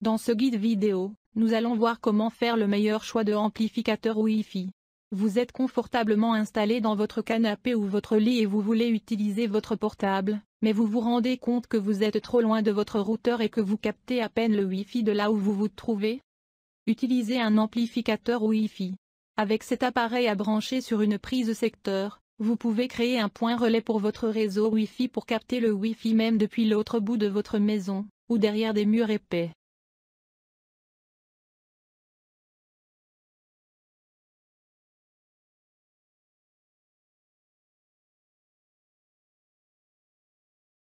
Dans ce guide vidéo, nous allons voir comment faire le meilleur choix de amplificateur Wi-Fi. Vous êtes confortablement installé dans votre canapé ou votre lit et vous voulez utiliser votre portable, mais vous vous rendez compte que vous êtes trop loin de votre routeur et que vous captez à peine le Wi-Fi de là où vous vous trouvez. Utilisez un amplificateur Wi-Fi. Avec cet appareil à brancher sur une prise secteur, vous pouvez créer un point relais pour votre réseau Wi-Fi pour capter le Wi-Fi même depuis l'autre bout de votre maison, ou derrière des murs épais.